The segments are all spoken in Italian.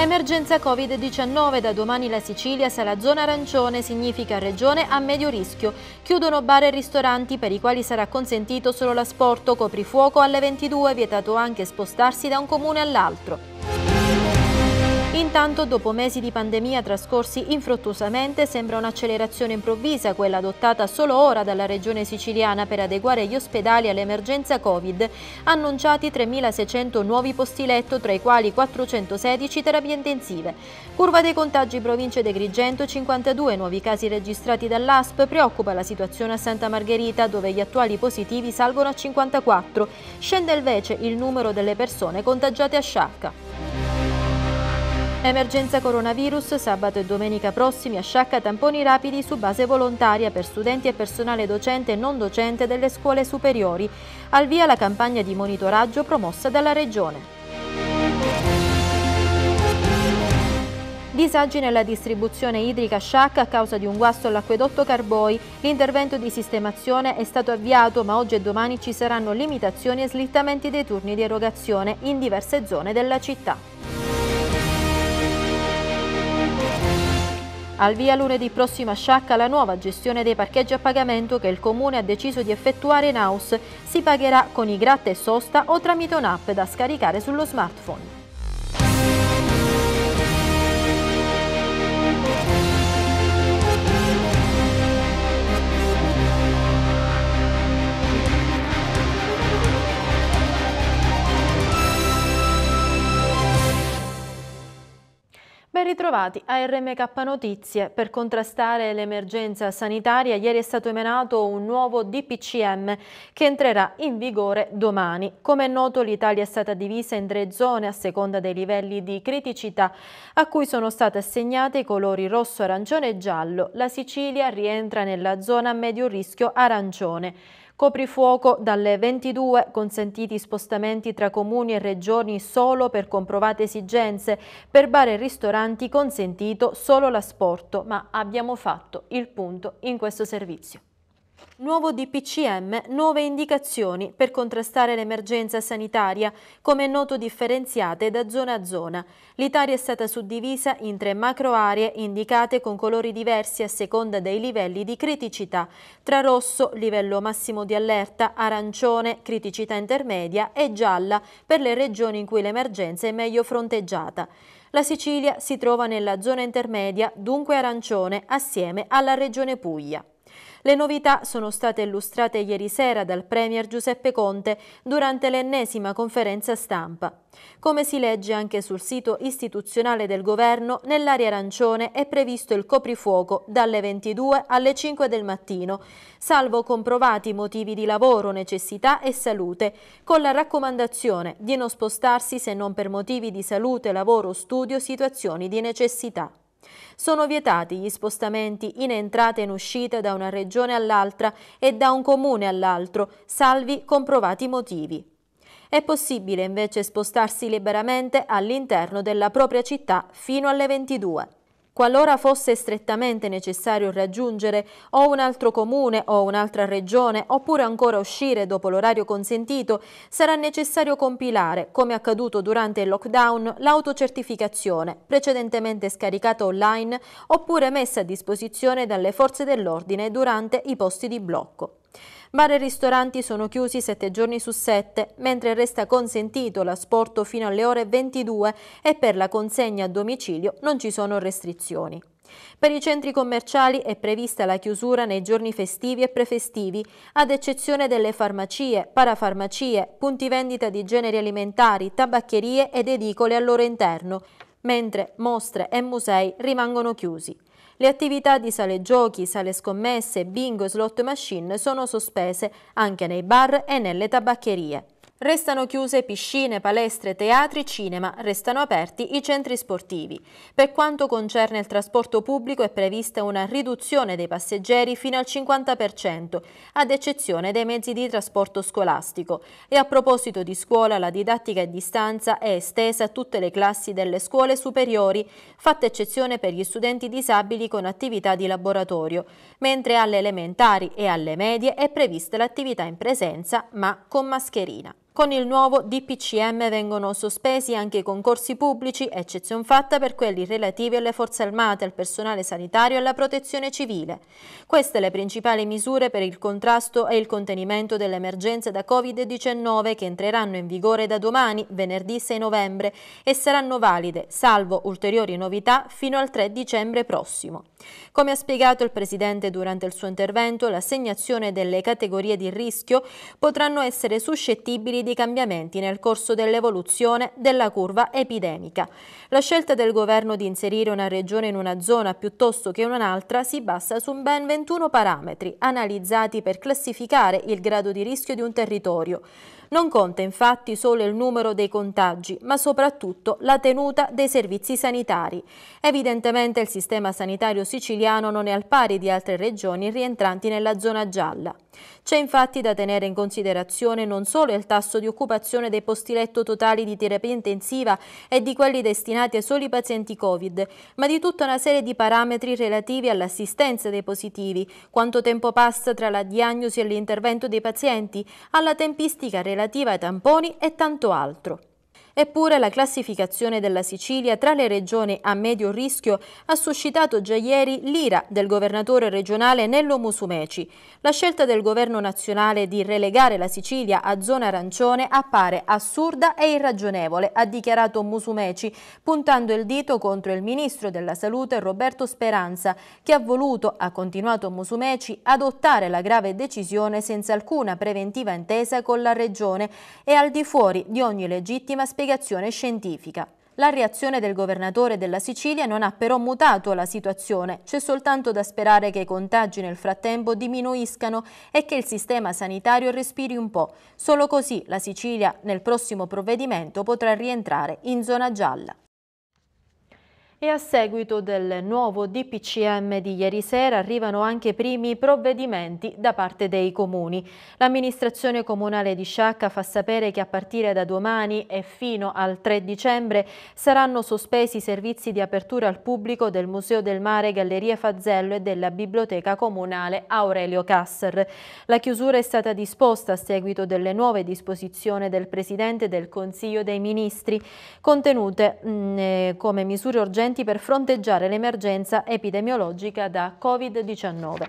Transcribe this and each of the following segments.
Emergenza Covid-19, da domani la Sicilia sarà zona arancione, significa regione a medio rischio. Chiudono bar e ristoranti per i quali sarà consentito solo l'asporto, coprifuoco alle 22, vietato anche spostarsi da un comune all'altro. Intanto, dopo mesi di pandemia trascorsi infruttuosamente, sembra un'accelerazione improvvisa quella adottata solo ora dalla Regione siciliana per adeguare gli ospedali all'emergenza Covid. Annunciati 3.600 nuovi posti letto, tra i quali 416 terapie intensive. Curva dei contagi province Grigento, 52 nuovi casi registrati dall'ASP. Preoccupa la situazione a Santa Margherita, dove gli attuali positivi salgono a 54. Scende invece il numero delle persone contagiate a Sciacca. Emergenza coronavirus, sabato e domenica prossimi a Sciacca tamponi rapidi su base volontaria per studenti e personale docente e non docente delle scuole superiori. Al via la campagna di monitoraggio promossa dalla Regione. Disagi nella distribuzione idrica Sciacca a causa di un guasto all'acquedotto Carboi. L'intervento di sistemazione è stato avviato ma oggi e domani ci saranno limitazioni e slittamenti dei turni di erogazione in diverse zone della città. Al via lunedì prossimo a Sciacca la nuova gestione dei parcheggi a pagamento che il Comune ha deciso di effettuare in house si pagherà con i gratta e sosta o tramite un'app da scaricare sullo smartphone. Ben ritrovati a RMK Notizie. Per contrastare l'emergenza sanitaria ieri è stato emanato un nuovo DPCM che entrerà in vigore domani. Come è noto l'Italia è stata divisa in tre zone a seconda dei livelli di criticità a cui sono state assegnate i colori rosso, arancione e giallo. La Sicilia rientra nella zona a medio rischio arancione. Coprifuoco dalle 22, consentiti spostamenti tra comuni e regioni solo per comprovate esigenze, per bar e ristoranti consentito solo l'asporto, ma abbiamo fatto il punto in questo servizio. Nuovo DPCM, nuove indicazioni per contrastare l'emergenza sanitaria, come è noto differenziate da zona a zona. L'Italia è stata suddivisa in tre macro aree indicate con colori diversi a seconda dei livelli di criticità, tra rosso, livello massimo di allerta, arancione, criticità intermedia e gialla per le regioni in cui l'emergenza è meglio fronteggiata. La Sicilia si trova nella zona intermedia, dunque arancione, assieme alla regione Puglia. Le novità sono state illustrate ieri sera dal Premier Giuseppe Conte durante l'ennesima conferenza stampa. Come si legge anche sul sito istituzionale del Governo, nell'area arancione è previsto il coprifuoco dalle 22 alle 5 del mattino, salvo comprovati motivi di lavoro, necessità e salute, con la raccomandazione di non spostarsi se non per motivi di salute, lavoro, studio, situazioni di necessità. Sono vietati gli spostamenti in entrata e in uscita da una regione all'altra e da un comune all'altro, salvi comprovati motivi. È possibile invece spostarsi liberamente all'interno della propria città fino alle 22 qualora fosse strettamente necessario raggiungere o un altro comune o un'altra regione oppure ancora uscire dopo l'orario consentito, sarà necessario compilare, come accaduto durante il lockdown, l'autocertificazione, precedentemente scaricata online oppure messa a disposizione dalle forze dell'ordine durante i posti di blocco. Bar e ristoranti sono chiusi 7 giorni su 7, mentre resta consentito l'asporto fino alle ore 22 e per la consegna a domicilio non ci sono restrizioni. Per i centri commerciali è prevista la chiusura nei giorni festivi e prefestivi, ad eccezione delle farmacie, parafarmacie, punti vendita di generi alimentari, tabaccherie ed edicole al loro interno, mentre mostre e musei rimangono chiusi. Le attività di sale giochi, sale scommesse, bingo e slot machine sono sospese anche nei bar e nelle tabaccherie. Restano chiuse piscine, palestre, teatri, cinema, restano aperti i centri sportivi. Per quanto concerne il trasporto pubblico è prevista una riduzione dei passeggeri fino al 50%, ad eccezione dei mezzi di trasporto scolastico. E a proposito di scuola, la didattica a distanza è estesa a tutte le classi delle scuole superiori, fatta eccezione per gli studenti disabili con attività di laboratorio, mentre alle elementari e alle medie è prevista l'attività in presenza ma con mascherina. Con il nuovo DPCM vengono sospesi anche i concorsi pubblici, eccezion fatta per quelli relativi alle forze armate, al personale sanitario e alla protezione civile. Queste le principali misure per il contrasto e il contenimento delle emergenze da Covid-19 che entreranno in vigore da domani, venerdì 6 novembre, e saranno valide, salvo ulteriori novità, fino al 3 dicembre prossimo. Come ha spiegato il Presidente durante il suo intervento, l'assegnazione delle categorie di rischio potranno essere suscettibili di di cambiamenti nel corso dell'evoluzione della curva epidemica. La scelta del governo di inserire una regione in una zona piuttosto che in un'altra si basa su ben 21 parametri analizzati per classificare il grado di rischio di un territorio. Non conta infatti solo il numero dei contagi, ma soprattutto la tenuta dei servizi sanitari. Evidentemente il sistema sanitario siciliano non è al pari di altre regioni rientranti nella zona gialla. C'è infatti da tenere in considerazione non solo il tasso di occupazione dei posti letto totali di terapia intensiva e di quelli destinati a soli pazienti Covid, ma di tutta una serie di parametri relativi all'assistenza dei positivi, quanto tempo passa tra la diagnosi e l'intervento dei pazienti, alla tempistica relativa relativa ai tamponi e tanto altro. Eppure la classificazione della Sicilia tra le regioni a medio rischio ha suscitato già ieri l'ira del governatore regionale Nello Musumeci. La scelta del governo nazionale di relegare la Sicilia a zona arancione appare assurda e irragionevole, ha dichiarato Musumeci, puntando il dito contro il ministro della Salute Roberto Speranza, che ha voluto, ha continuato Musumeci, adottare la grave decisione senza alcuna preventiva intesa con la regione e al di fuori di ogni legittima spiegazione spiegazione scientifica. La reazione del governatore della Sicilia non ha però mutato la situazione, c'è soltanto da sperare che i contagi nel frattempo diminuiscano e che il sistema sanitario respiri un po'. Solo così la Sicilia nel prossimo provvedimento potrà rientrare in zona gialla e a seguito del nuovo DPCM di ieri sera arrivano anche primi provvedimenti da parte dei comuni. L'amministrazione comunale di Sciacca fa sapere che a partire da domani e fino al 3 dicembre saranno sospesi i servizi di apertura al pubblico del Museo del Mare Galleria Fazzello e della Biblioteca Comunale Aurelio Casser. La chiusura è stata disposta a seguito delle nuove disposizioni del Presidente del Consiglio dei Ministri contenute mh, eh, come misure urgenti interventi per fronteggiare l'emergenza epidemiologica da Covid-19.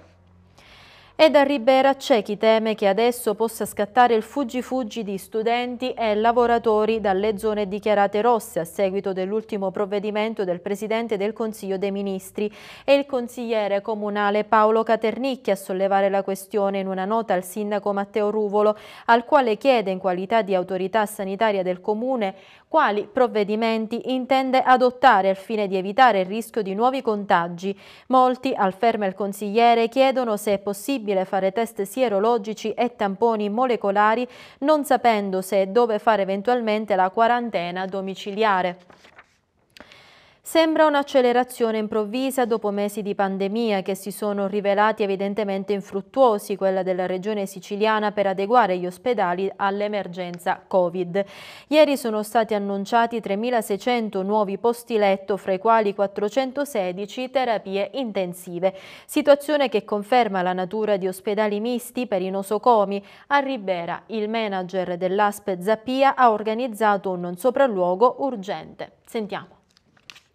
E da Ribera c'è chi teme che adesso possa scattare il fuggi-fuggi di studenti e lavoratori dalle zone dichiarate rosse a seguito dell'ultimo provvedimento del Presidente del Consiglio dei Ministri e il consigliere comunale Paolo Caternicchi a sollevare la questione in una nota al sindaco Matteo Ruvolo al quale chiede in qualità di autorità sanitaria del Comune quali provvedimenti intende adottare al fine di evitare il rischio di nuovi contagi. Molti, al fermo il consigliere, chiedono se è possibile fare test sierologici e tamponi molecolari non sapendo se e dove fare eventualmente la quarantena domiciliare. Sembra un'accelerazione improvvisa dopo mesi di pandemia che si sono rivelati evidentemente infruttuosi, quella della regione siciliana, per adeguare gli ospedali all'emergenza Covid. Ieri sono stati annunciati 3.600 nuovi posti letto, fra i quali 416 terapie intensive, situazione che conferma la natura di ospedali misti per i nosocomi. A Ribera, il manager dell'ASP Zappia ha organizzato un sopralluogo urgente. Sentiamo.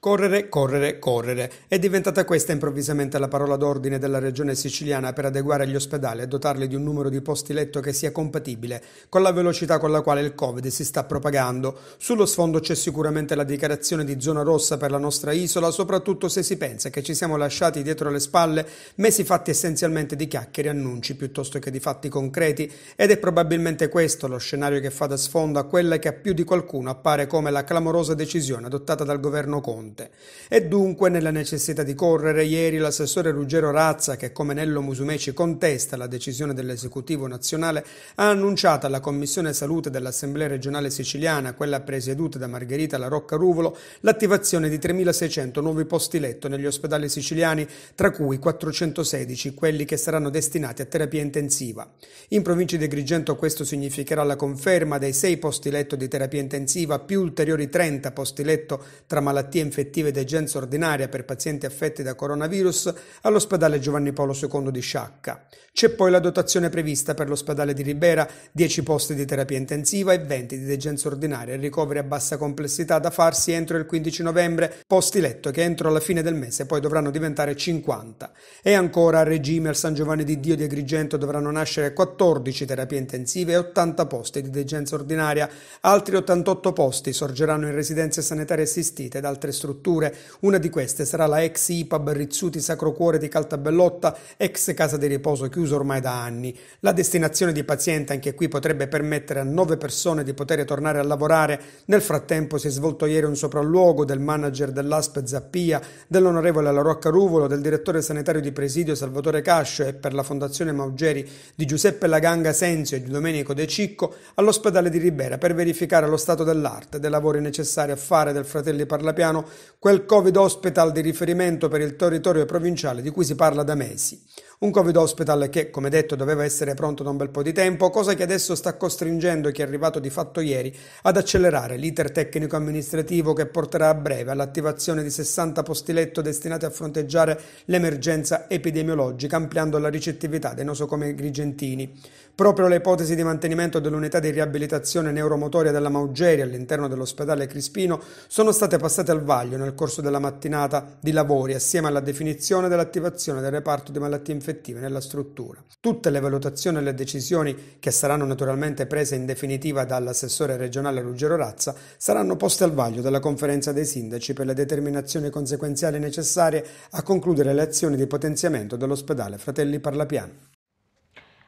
Correre, correre, correre. È diventata questa improvvisamente la parola d'ordine della regione siciliana per adeguare gli ospedali e dotarli di un numero di posti letto che sia compatibile con la velocità con la quale il Covid si sta propagando. Sullo sfondo c'è sicuramente la dichiarazione di zona rossa per la nostra isola, soprattutto se si pensa che ci siamo lasciati dietro le spalle mesi fatti essenzialmente di chiacchiere e annunci piuttosto che di fatti concreti ed è probabilmente questo lo scenario che fa da sfondo a quella che a più di qualcuno appare come la clamorosa decisione adottata dal governo Conte Piemonte. E dunque nella necessità di correre, ieri l'assessore Ruggero Razza, che come Nello Musumeci contesta la decisione dell'esecutivo nazionale, ha annunciato alla Commissione Salute dell'Assemblea regionale siciliana, quella presieduta da Margherita La Rocca Ruvolo, l'attivazione di 3.600 nuovi posti letto negli ospedali siciliani, tra cui 416 quelli che saranno destinati a terapia intensiva. In provincia di Agrigento questo significherà la conferma dei 6 posti letto di terapia intensiva più ulteriori 30 posti letto tra malattie infettive effettive di degenza ordinaria per pazienti affetti da coronavirus all'ospedale Giovanni Paolo II di Sciacca. C'è poi la dotazione prevista per l'ospedale di Ribera, 10 posti di terapia intensiva e 20 di degenza ordinaria e ricoveri a bassa complessità da farsi entro il 15 novembre, posti letto che entro la fine del mese poi dovranno diventare 50. E ancora a regime al San Giovanni di Dio di Agrigento dovranno nascere 14 terapie intensive e 80 posti di degenza ordinaria. Altri 88 posti sorgeranno in residenze sanitarie assistite da altre strutture strutture. Una di queste sarà la ex IPAB Rizzuti Sacro Cuore di Caltabellotta, ex casa di riposo chiusa ormai da anni. La destinazione di pazienti anche qui potrebbe permettere a nove persone di poter tornare a lavorare. Nel frattempo si è svolto ieri un sopralluogo del manager dell'ASP Zappia, dell'onorevole La Rocca Ruvolo, del direttore sanitario di presidio Salvatore Cascio e per la fondazione Maugeri di Giuseppe Laganga Senzio e di Domenico De Cicco all'ospedale di Ribera per verificare lo stato dell'arte, dei lavori necessari a fare del fratelli Parlapiano quel Covid Hospital di riferimento per il territorio provinciale di cui si parla da mesi. Un Covid Hospital che, come detto, doveva essere pronto da un bel po' di tempo, cosa che adesso sta costringendo chi è arrivato di fatto ieri ad accelerare l'iter tecnico-amministrativo che porterà a breve all'attivazione di 60 posti letto destinati a fronteggiare l'emergenza epidemiologica, ampliando la ricettività dei nosocomi grigentini. Proprio l'ipotesi di mantenimento dell'unità di riabilitazione neuromotoria della Maugeri all'interno dell'ospedale Crispino sono state passate al vaglio nel corso della mattinata di lavori assieme alla definizione dell'attivazione del reparto di malattie infettive nella struttura. Tutte le valutazioni e le decisioni che saranno naturalmente prese in definitiva dall'assessore regionale Ruggero Razza saranno poste al vaglio della conferenza dei sindaci per le determinazioni conseguenziali necessarie a concludere le azioni di potenziamento dell'ospedale Fratelli Parlapiano.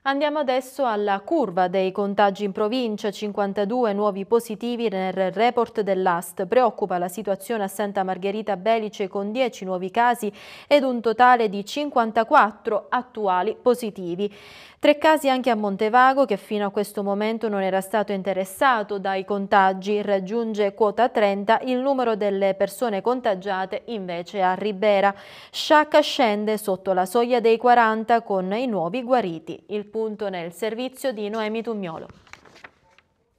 Andiamo adesso alla curva dei contagi in provincia, 52 nuovi positivi nel report dell'AST. Preoccupa la situazione a Santa Margherita Belice con 10 nuovi casi ed un totale di 54 attuali positivi. Tre casi anche a Montevago che fino a questo momento non era stato interessato dai contagi, raggiunge quota 30 il numero delle persone contagiate invece a Ribera. Sciacca scende sotto la soglia dei 40 con i nuovi guariti. Il punto nel servizio di Noemi Tugnolo.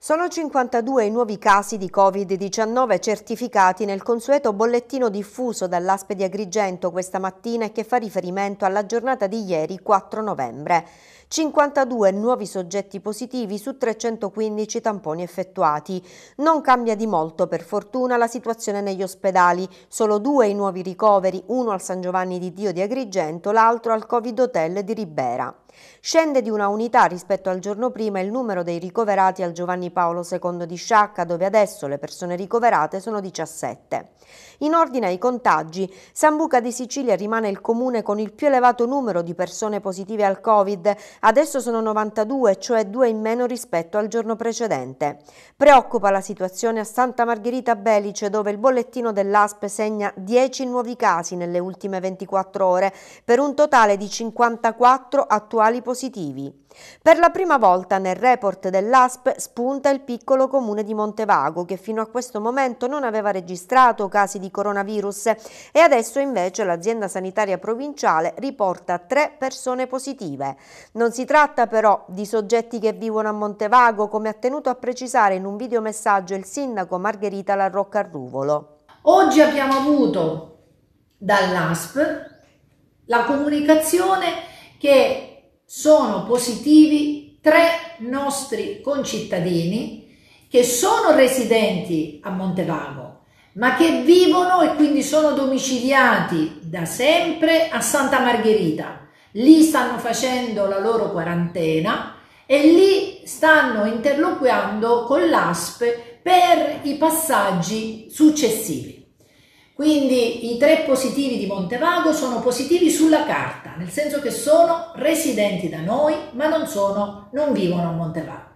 Sono 52 i nuovi casi di Covid-19 certificati nel consueto bollettino diffuso dall'Aspe di Agrigento questa mattina e che fa riferimento alla giornata di ieri 4 novembre. 52 nuovi soggetti positivi su 315 tamponi effettuati. Non cambia di molto per fortuna la situazione negli ospedali, solo due i nuovi ricoveri, uno al San Giovanni di Dio di Agrigento, l'altro al Covid Hotel di Ribera. Scende di una unità rispetto al giorno prima il numero dei ricoverati al Giovanni Paolo II di Sciacca, dove adesso le persone ricoverate sono 17. In ordine ai contagi, Sambuca di Sicilia rimane il comune con il più elevato numero di persone positive al Covid, adesso sono 92, cioè due in meno rispetto al giorno precedente. Preoccupa la situazione a Santa Margherita Belice, dove il bollettino dell'ASP segna 10 nuovi casi nelle ultime 24 ore, per un totale di 54 attuali positivi positivi. Per la prima volta nel report dell'ASP spunta il piccolo comune di Montevago che fino a questo momento non aveva registrato casi di coronavirus e adesso invece l'azienda sanitaria provinciale riporta tre persone positive. Non si tratta però di soggetti che vivono a Montevago come ha tenuto a precisare in un videomessaggio il sindaco Margherita Larrocca Ruvolo. Oggi abbiamo avuto dall'ASP la comunicazione che sono positivi tre nostri concittadini che sono residenti a Montevago ma che vivono e quindi sono domiciliati da sempre a Santa Margherita. Lì stanno facendo la loro quarantena e lì stanno interloquiando con l'ASP per i passaggi successivi. Quindi i tre positivi di Montevago sono positivi sulla carta, nel senso che sono residenti da noi, ma non, sono, non vivono a Montevago.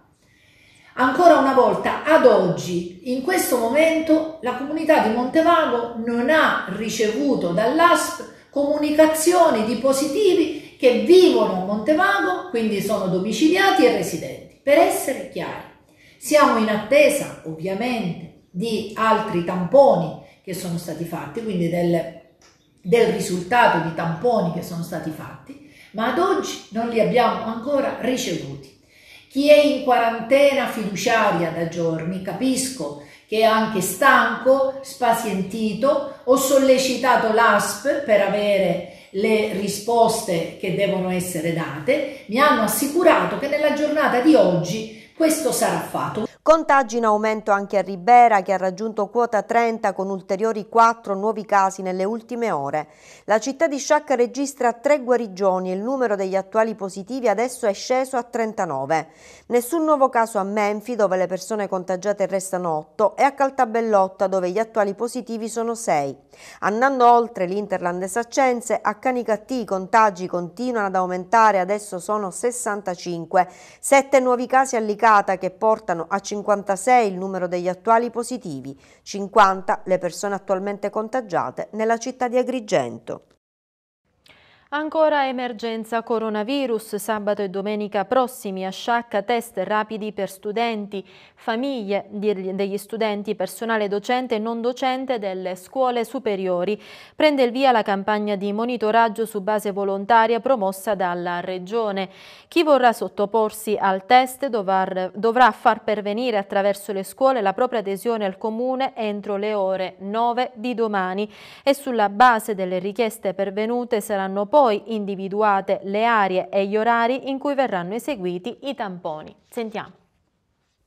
Ancora una volta, ad oggi, in questo momento, la comunità di Montevago non ha ricevuto dall'ASP comunicazioni di positivi che vivono a Montevago, quindi sono domiciliati e residenti. Per essere chiari, siamo in attesa, ovviamente, di altri tamponi che sono stati fatti, quindi del, del risultato di tamponi che sono stati fatti, ma ad oggi non li abbiamo ancora ricevuti. Chi è in quarantena fiduciaria da giorni, capisco che è anche stanco, spazientito, ho sollecitato l'ASP per avere le risposte che devono essere date, mi hanno assicurato che nella giornata di oggi questo sarà fatto, Contagi in aumento anche a Ribera che ha raggiunto quota 30 con ulteriori 4 nuovi casi nelle ultime ore. La città di Sciacca registra 3 guarigioni e il numero degli attuali positivi adesso è sceso a 39. Nessun nuovo caso a Menfi dove le persone contagiate restano 8 e a Caltabellotta dove gli attuali positivi sono 6. Andando oltre l'Interland Saccense, a Canicattì i contagi continuano ad aumentare, adesso sono 65. 7 nuovi casi a Licata che portano a 50. 56 il numero degli attuali positivi, 50 le persone attualmente contagiate nella città di Agrigento. Ancora emergenza coronavirus, sabato e domenica prossimi a Sciacca test rapidi per studenti, famiglie degli studenti, personale docente e non docente delle scuole superiori. Prende il via la campagna di monitoraggio su base volontaria promossa dalla Regione. Chi vorrà sottoporsi al test dovrà, far pervenire attraverso le scuole la propria adesione al Comune entro le ore 9 di domani e sulla base delle richieste pervenute saranno poi poi individuate le aree e gli orari in cui verranno eseguiti i tamponi. Sentiamo.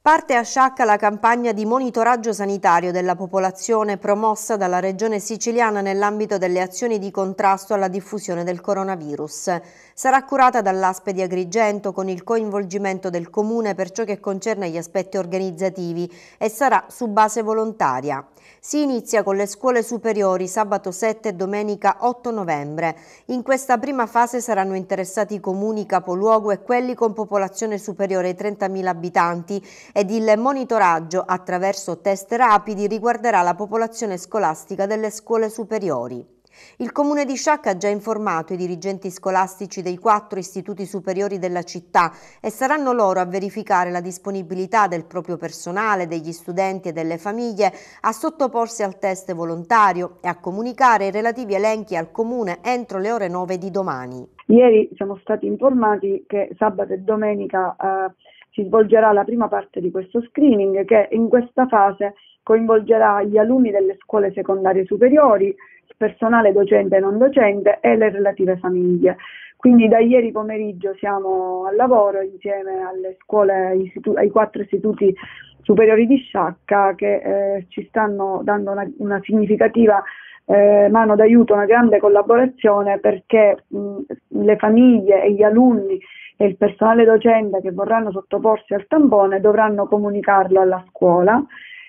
Parte a Sciacca la campagna di monitoraggio sanitario della popolazione promossa dalla Regione siciliana nell'ambito delle azioni di contrasto alla diffusione del coronavirus. Sarà curata dall'Aspe di Agrigento con il coinvolgimento del Comune per ciò che concerne gli aspetti organizzativi e sarà su base volontaria. Si inizia con le scuole superiori sabato 7 e domenica 8 novembre. In questa prima fase saranno interessati i comuni capoluogo e quelli con popolazione superiore ai 30.000 abitanti ed il monitoraggio attraverso test rapidi riguarderà la popolazione scolastica delle scuole superiori. Il comune di Sciacca ha già informato i dirigenti scolastici dei quattro istituti superiori della città e saranno loro a verificare la disponibilità del proprio personale, degli studenti e delle famiglie a sottoporsi al test volontario e a comunicare i relativi elenchi al comune entro le ore 9 di domani. Ieri siamo stati informati che sabato e domenica eh, si svolgerà la prima parte di questo screening che in questa fase coinvolgerà gli alunni delle scuole secondarie superiori, il personale docente e non docente e le relative famiglie. Quindi da ieri pomeriggio siamo al lavoro insieme alle scuole, ai quattro istituti superiori di Sciacca che eh, ci stanno dando una, una significativa eh, mano d'aiuto, una grande collaborazione perché mh, le famiglie e gli alunni e il personale docente che vorranno sottoporsi al tampone dovranno comunicarlo alla scuola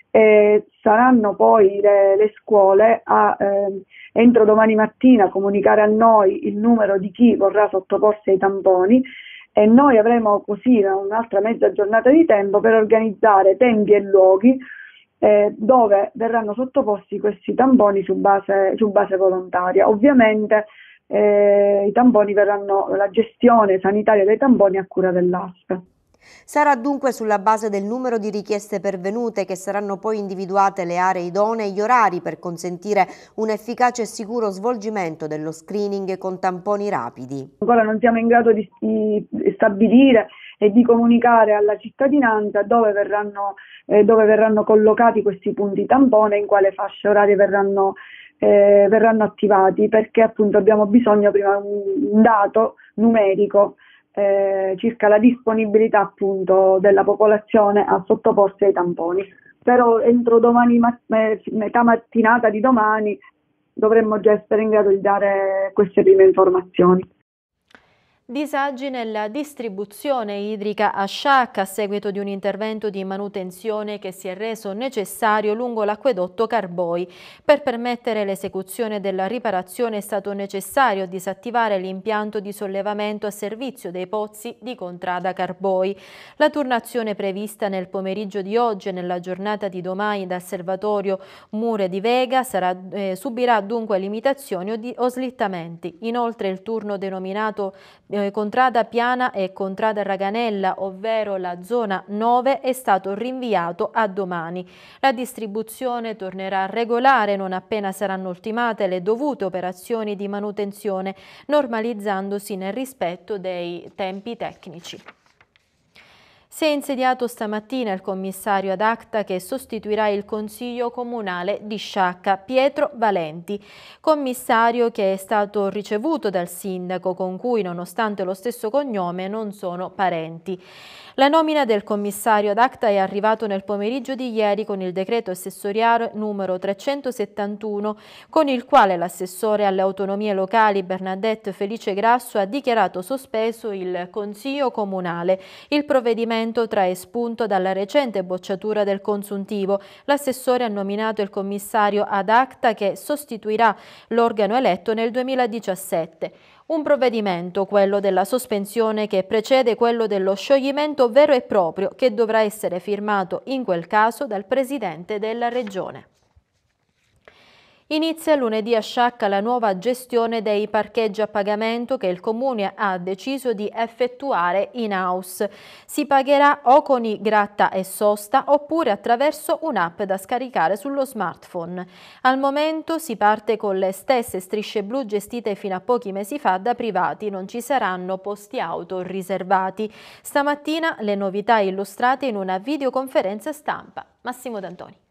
e saranno poi le, le scuole a eh, entro domani mattina a comunicare a noi il numero di chi vorrà sottoporsi ai tamponi e noi avremo così un'altra mezza giornata di tempo per organizzare tempi e luoghi eh, dove verranno sottoposti questi tamponi su base, su base volontaria. Ovviamente eh, i tamponi verranno, la gestione sanitaria dei tamponi a cura dell'ASP. Sarà dunque sulla base del numero di richieste pervenute che saranno poi individuate le aree idonee e gli orari per consentire un efficace e sicuro svolgimento dello screening con tamponi rapidi. Ancora non siamo in grado di, stabilire e di comunicare alla cittadinanza dove verranno, eh, dove verranno collocati questi punti tampone, in quale fasce orarie verranno eh, verranno attivati perché appunto abbiamo bisogno prima di un dato numerico eh, circa la disponibilità appunto della popolazione a sottoporsi ai tamponi. Però entro domani, eh, metà mattinata di domani, dovremmo già essere in grado di dare queste prime informazioni. Disagi nella distribuzione idrica a Sciacca a seguito di un intervento di manutenzione che si è reso necessario lungo l'acquedotto Carboi. Per permettere l'esecuzione della riparazione è stato necessario disattivare l'impianto di sollevamento a servizio dei pozzi di Contrada Carboi. La turnazione prevista nel pomeriggio di oggi e nella giornata di domani dal Servatorio Mure di Vega sarà, eh, subirà dunque limitazioni o, di, o, slittamenti. Inoltre il turno denominato eh, eh, Contrada Piana e Contrada Raganella, ovvero la zona 9, è stato rinviato a domani. La distribuzione tornerà regolare non appena saranno ultimate le dovute operazioni di manutenzione, normalizzandosi nel rispetto dei tempi tecnici. Si è insediato stamattina il commissario ad acta che sostituirà il Consiglio Comunale di Sciacca, Pietro Valenti, commissario che è stato ricevuto dal sindaco con cui, nonostante lo stesso cognome, non sono parenti. La nomina del commissario ad acta è arrivato nel pomeriggio di ieri con il decreto assessoriale numero 371, con il quale l'assessore alle autonomie locali Bernadette Felice Grasso ha dichiarato sospeso il Consiglio Comunale. Il provvedimento trae spunto dalla recente bocciatura del consuntivo. L'assessore ha nominato il commissario ad acta che sostituirà l'organo eletto nel 2017. Un provvedimento, quello della sospensione, che precede quello dello scioglimento vero e proprio, che dovrà essere firmato in quel caso dal Presidente della Regione. Inizia lunedì a Sciacca la nuova gestione dei parcheggi a pagamento che il Comune ha deciso di effettuare in house. Si pagherà o con i gratta e sosta oppure attraverso un'app da scaricare sullo smartphone. Al momento si parte con le stesse strisce blu gestite fino a pochi mesi fa da privati, non ci saranno posti auto riservati. Stamattina le novità illustrate in una videoconferenza stampa. Massimo D'Antoni.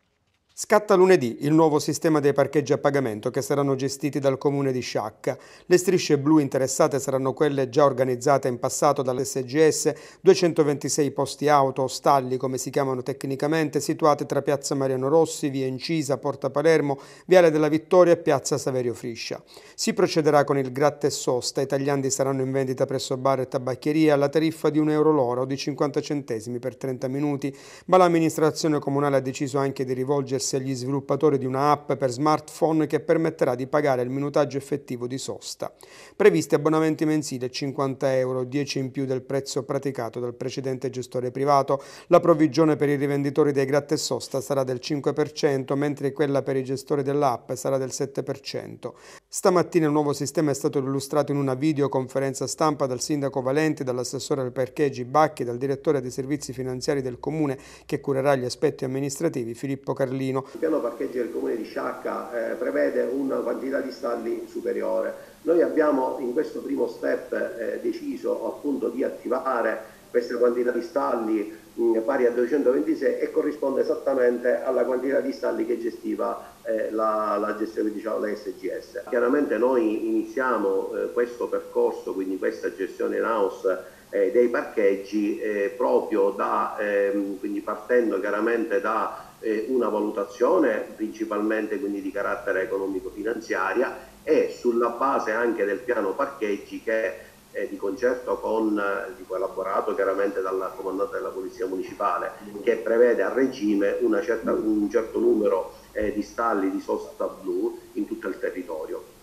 Scatta lunedì il nuovo sistema dei parcheggi a pagamento che saranno gestiti dal comune di Sciacca. Le strisce blu interessate saranno quelle già organizzate in passato dall'SGS, 226 posti auto o stalli come si chiamano tecnicamente, situate tra piazza Mariano Rossi, via Incisa, Porta Palermo, Viale della Vittoria e piazza Saverio Friscia. Si procederà con il gratta e sosta, i tagliandi saranno in vendita presso bar e tabacchieria alla tariffa di 1 euro l'ora o di 50 centesimi per 30 minuti, ma l'amministrazione comunale ha deciso anche di rivolgersi chiedesse agli sviluppatori di una app per smartphone che permetterà di pagare il minutaggio effettivo di sosta. Previsti abbonamenti mensili a 50 euro, 10 in più del prezzo praticato dal precedente gestore privato. La provvigione per i rivenditori dei gratte sosta sarà del 5%, mentre quella per i gestori dell'app sarà del 7%. Stamattina il nuovo sistema è stato illustrato in una videoconferenza stampa dal sindaco Valenti, dall'assessore al parcheggi Bacchi, dal direttore dei servizi finanziari del comune che curerà gli aspetti amministrativi Filippo Carlino. Torino. Il piano parcheggi del comune di Sciacca eh, prevede una quantità di stalli superiore. Noi abbiamo in questo primo step eh, deciso appunto di attivare questa quantità di stalli mh, mm, pari a 226 e corrisponde esattamente alla quantità di stalli che gestiva eh, la, la, gestione, diciamo, la SGS. Chiaramente noi iniziamo eh, questo percorso, quindi questa gestione in house eh, dei parcheggi eh, proprio da, ehm, quindi partendo chiaramente da eh, una valutazione principalmente quindi di carattere economico-finanziaria e sulla base anche del piano parcheggi che eh, di concerto con, eh, di elaborato chiaramente dalla comandante della Polizia Municipale che prevede a regime certa, un certo numero eh, di stalli di sosta blu in tutto il territorio.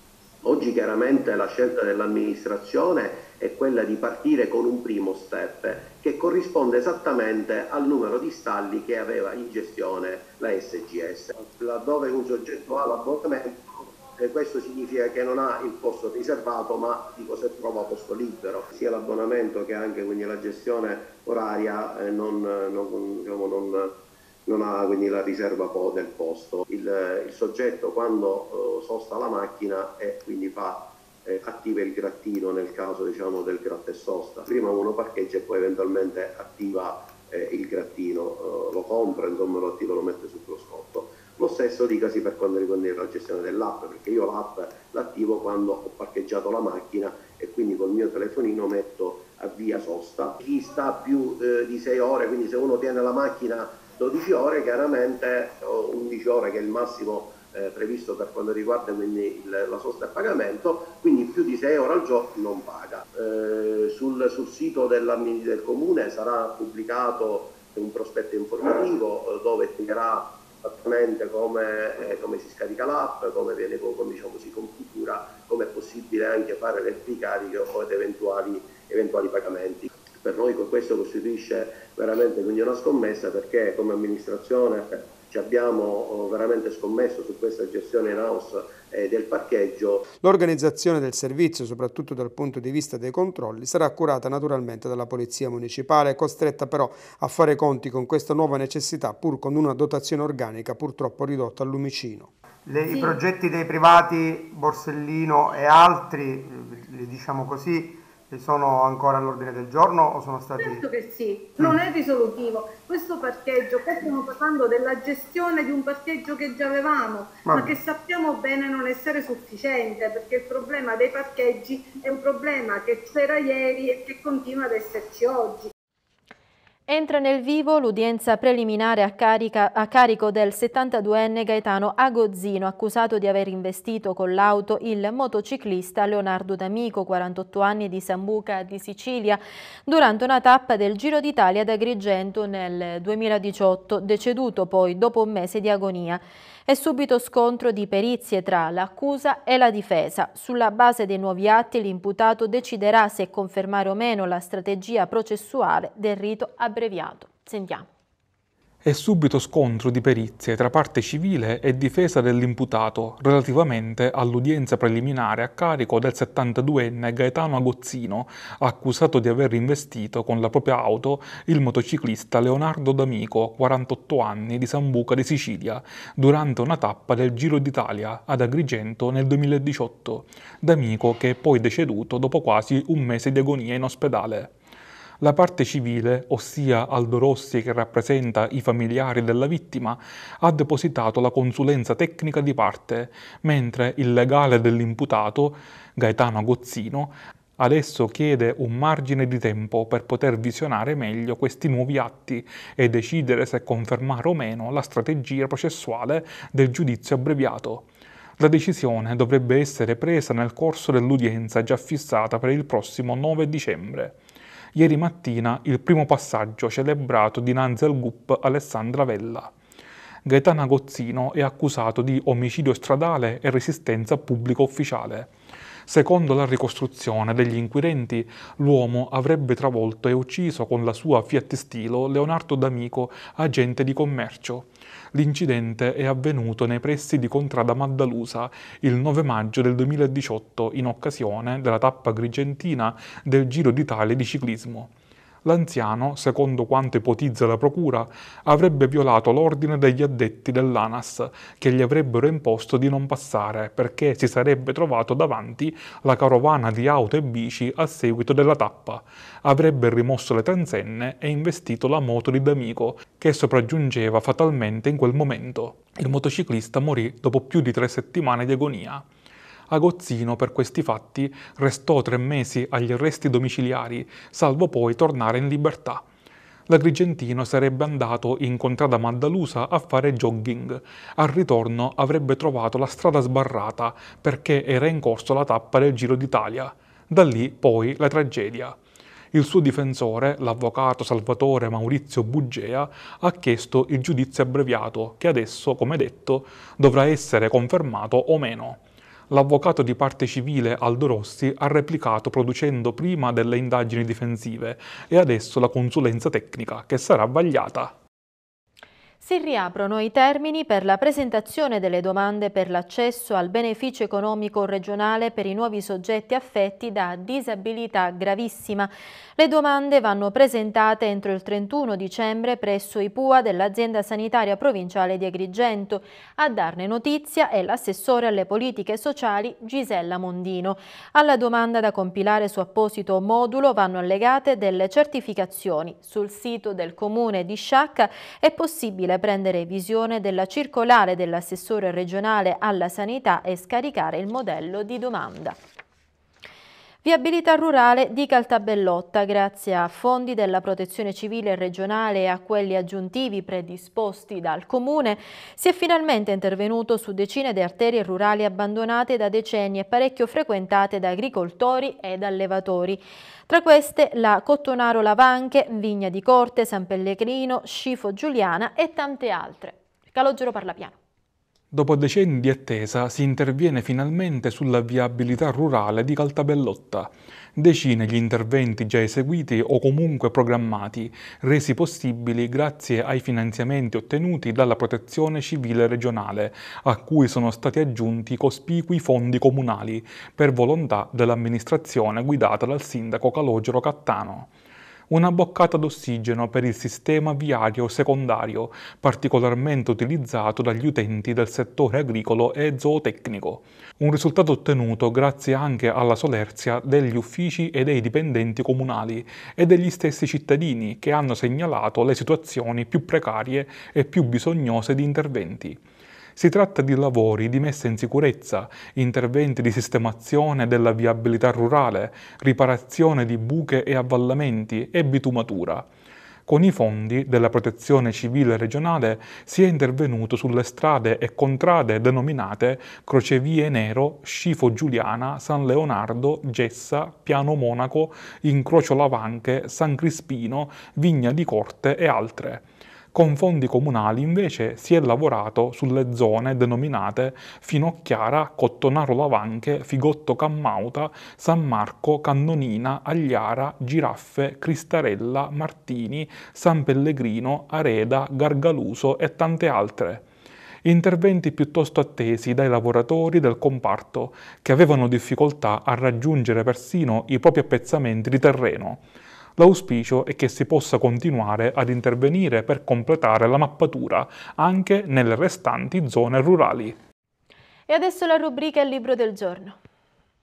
Oggi chiaramente la scelta dell'amministrazione è quella di partire con un primo step che corrisponde esattamente al numero di stalli che aveva in gestione la SGS. Laddove un soggetto ha l'abbonamento eh, questo significa che non ha il posto riservato ma di cosa trova posto libero sia l'abbonamento che anche quindi la gestione oraria eh, non, non, diciamo, non non ha quindi la riserva del posto. Il, il soggetto quando eh, sosta la macchina e quindi fa eh, attiva il grattino nel caso diciamo, del gratta e sosta. Prima uno parcheggia e poi eventualmente attiva eh, il grattino, eh, lo compra, insomma lo attiva, lo mette sul cruscotto. Lo stesso dicasi per quanto riguarda la gestione dell'app, perché io l'app l'attivo quando ho parcheggiato la macchina e quindi col mio telefonino metto avvia sosta. Chi sta più eh, di 6 ore, quindi se uno tiene la macchina 12 ore, chiaramente 11 ore che è il massimo eh, previsto per quanto riguarda quindi il, la sosta a pagamento, quindi più di 6 ore al giorno non paga. Eh, sul, sul, sito del comune sarà pubblicato un prospetto informativo eh, dove spiegherà esattamente come, eh, come, si scarica l'app, come, viene, come diciamo, si configura, come è possibile anche fare le ricariche o ed eventuali, eventuali pagamenti. Per noi questo costituisce veramente quindi una scommessa perché come amministrazione ci abbiamo oh, veramente scommesso su questa gestione in house eh, del parcheggio. L'organizzazione del servizio, soprattutto dal punto di vista dei controlli, sarà curata naturalmente dalla Polizia Municipale, costretta però a fare conti con questa nuova necessità pur con una dotazione organica purtroppo ridotta al lumicino. Le, sì. I progetti dei privati Borsellino e altri, eh, diciamo così, che sono ancora all'ordine del giorno o sono stati... Certo che sì, mm. non mm. è risolutivo. Questo parcheggio, qua stiamo parlando della gestione di un parcheggio che già avevamo, ma, ma che sappiamo bene non essere sufficiente, perché il problema dei parcheggi è un problema che c'era ieri e che continua ad esserci oggi. Entra nel vivo l'udienza preliminare a, carica, a, carico del 72enne Gaetano Agozzino, accusato di aver investito con l'auto il motociclista Leonardo D'Amico, 48 anni di Sambuca di Sicilia, durante una tappa del Giro d'Italia ad Agrigento nel 2018, deceduto poi dopo un mese di agonia. È subito scontro di perizie tra l'accusa e la difesa. Sulla base dei nuovi atti l'imputato deciderà se confermare o meno la strategia processuale del rito abbreviato. Sentiamo e subito scontro di perizie tra parte civile e difesa dell'imputato relativamente all'udienza preliminare a carico del 72enne Gaetano Agozzino, accusato di aver investito con la propria auto il motociclista Leonardo D'Amico, 48 anni, di Sambuca di Sicilia, durante una tappa del Giro d'Italia ad Agrigento nel 2018. D'Amico che è poi deceduto dopo quasi un mese di agonia in ospedale. La parte civile, ossia Aldo Rossi che rappresenta i familiari della vittima, ha depositato la consulenza tecnica di parte, mentre il legale dell'imputato, Gaetano Gozzino, adesso chiede un margine di tempo per poter visionare meglio questi nuovi atti e decidere se confermare o meno la strategia processuale del giudizio abbreviato. La decisione dovrebbe essere presa nel corso dell'udienza già fissata per il prossimo 9 dicembre ieri mattina il primo passaggio celebrato dinanzi al GUP Alessandra Vella. Gaetana Gozzino è accusato di omicidio stradale e resistenza pubblico ufficiale. Secondo la ricostruzione degli inquirenti, l'uomo avrebbe travolto e ucciso con la sua Fiat Stilo Leonardo D'Amico, agente di commercio. L'incidente è avvenuto nei pressi di Contrada Maddalusa il 9 maggio del 2018 in occasione della tappa grigentina del Giro d'Italia di ciclismo l'anziano, secondo quanto ipotizza la procura, avrebbe violato l'ordine degli addetti dell'ANAS che gli avrebbero imposto di non passare perché si sarebbe trovato davanti la carovana di auto e bici a seguito della tappa. Avrebbe rimosso le transenne e investito la moto di D'Amico che sopraggiungeva fatalmente in quel momento. Il motociclista morì dopo più di tre settimane di agonia. Agozzino per questi fatti restò tre mesi agli arresti domiciliari, salvo poi tornare in libertà. L'agrigentino sarebbe andato in contrada Maddalusa a fare jogging. Al ritorno avrebbe trovato la strada sbarrata perché era in corso la tappa del Giro d'Italia. Da lì poi la tragedia. Il suo difensore, l'avvocato Salvatore Maurizio Bugea, ha chiesto il giudizio abbreviato che adesso, come detto, dovrà essere confermato o meno l'avvocato di parte civile Aldo Rossi ha replicato producendo prima delle indagini difensive e adesso la consulenza tecnica che sarà vagliata si riaprono i termini per la presentazione delle domande per l'accesso al beneficio economico regionale per i nuovi soggetti affetti da disabilità gravissima. Le domande vanno presentate entro il 31 dicembre presso i PUA dell'azienda sanitaria provinciale di Agrigento. A darne notizia è l'assessore alle politiche sociali Gisella Mondino. Alla domanda da compilare su apposito modulo vanno allegate delle certificazioni. Sul sito del comune di Sciacca è possibile per prendere visione della circolare dell'assessore regionale alla sanità e scaricare il modello di domanda. Viabilità rurale di Caltabellotta, grazie a fondi della Protezione Civile regionale e a quelli aggiuntivi predisposti dal Comune, si è finalmente intervenuto su decine di arterie rurali abbandonate da decenni e parecchio frequentate da agricoltori ed allevatori. Tra queste la Cottonaro Lavanche, Vigna di Corte, San Pellegrino, Scifo Giuliana e tante altre. Calogero Parlapiano. Dopo decenni di attesa si interviene finalmente sulla viabilità rurale di Caltabellotta. Decine gli interventi già eseguiti o comunque programmati, resi possibili grazie ai finanziamenti ottenuti dalla Protezione Civile Regionale, a cui sono stati aggiunti cospicui fondi comunali, per volontà dell'amministrazione guidata dal sindaco Calogero Cattano una boccata d'ossigeno per il sistema viario secondario, particolarmente utilizzato dagli utenti del settore agricolo e zootecnico. Un risultato ottenuto grazie anche alla solerzia degli uffici e dei dipendenti comunali e degli stessi cittadini che hanno segnalato le situazioni più precarie e più bisognose di interventi. Si tratta di lavori di messa in sicurezza, interventi di sistemazione della viabilità rurale, riparazione di buche e avvallamenti e bitumatura. Con i fondi della protezione civile regionale si è intervenuto sulle strade e contrade denominate Crocevie Nero, Scifo Giuliana, San Leonardo, Gessa, Piano Monaco, Incrocio Lavanche, San Crispino, Vigna di Corte e altre. Con fondi comunali invece si è lavorato sulle zone denominate Finocchiara, Cottonaro Lavanche, Figotto Cammauta, San Marco, Cannonina, Agliara, Giraffe, Cristarella, Martini, San Pellegrino, Areda, Gargaluso e tante altre interventi piuttosto attesi dai lavoratori del comparto che avevano difficoltà a raggiungere persino i propri appezzamenti di terreno. L'auspicio è che si possa continuare ad intervenire per completare la mappatura anche nelle restanti zone rurali. E adesso la rubrica Il libro del giorno.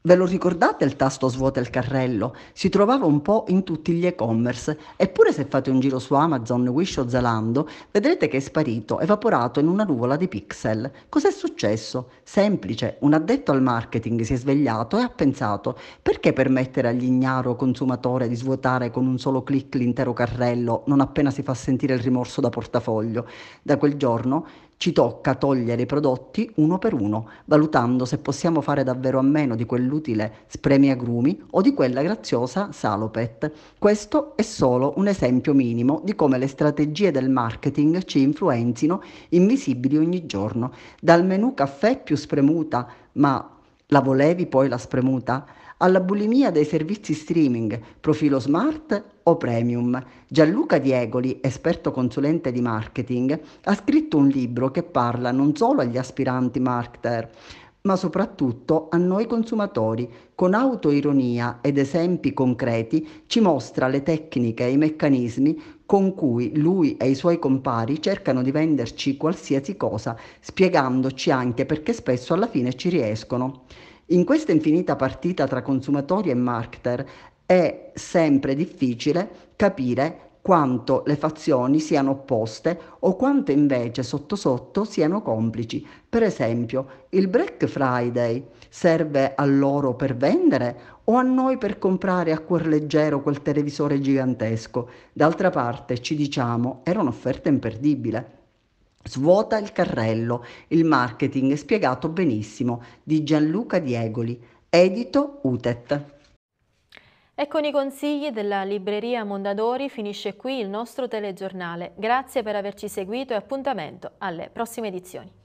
Ve lo ricordate il tasto svuota il carrello? Si trovava un po' in tutti gli e-commerce, eppure se fate un giro su Amazon, Wish o Zalando, vedrete che è sparito, evaporato in una nuvola di pixel. Cos'è successo? Semplice, un addetto al marketing si è svegliato e ha pensato, perché permettere all'ignaro consumatore di svuotare con un solo clic l'intero carrello non appena si fa sentire il rimorso da portafoglio? Da quel giorno ci tocca togliere i prodotti uno per uno, valutando se possiamo fare davvero a meno di quell'utile spremiagrumi o di quella graziosa salopet. Questo è solo un esempio minimo di come le strategie del marketing ci influenzino invisibili ogni giorno. Dal menù caffè più spremuta, ma la volevi poi la spremuta? alla bulimia dei servizi streaming, profilo smart o premium. Gianluca Diegoli, esperto consulente di marketing, ha scritto un libro che parla non solo agli aspiranti marketer, ma soprattutto a noi consumatori. Con autoironia ed esempi concreti ci mostra le tecniche e i meccanismi con cui lui e i suoi compari cercano di venderci qualsiasi cosa, spiegandoci anche perché spesso alla fine ci riescono. In questa infinita partita tra consumatori e marketer è sempre difficile capire quanto le fazioni siano opposte o quanto invece sotto sotto siano complici. Per esempio, il Black Friday serve a loro per vendere o a noi per comprare a cuor leggero quel televisore gigantesco? D'altra parte, ci diciamo, era un'offerta imperdibile. Svuota il carrello, il marketing è spiegato benissimo di Gianluca Diegoli, edito UTET. E con i consigli della libreria Mondadori finisce qui il nostro telegiornale. Grazie per averci seguito e appuntamento alle prossime edizioni.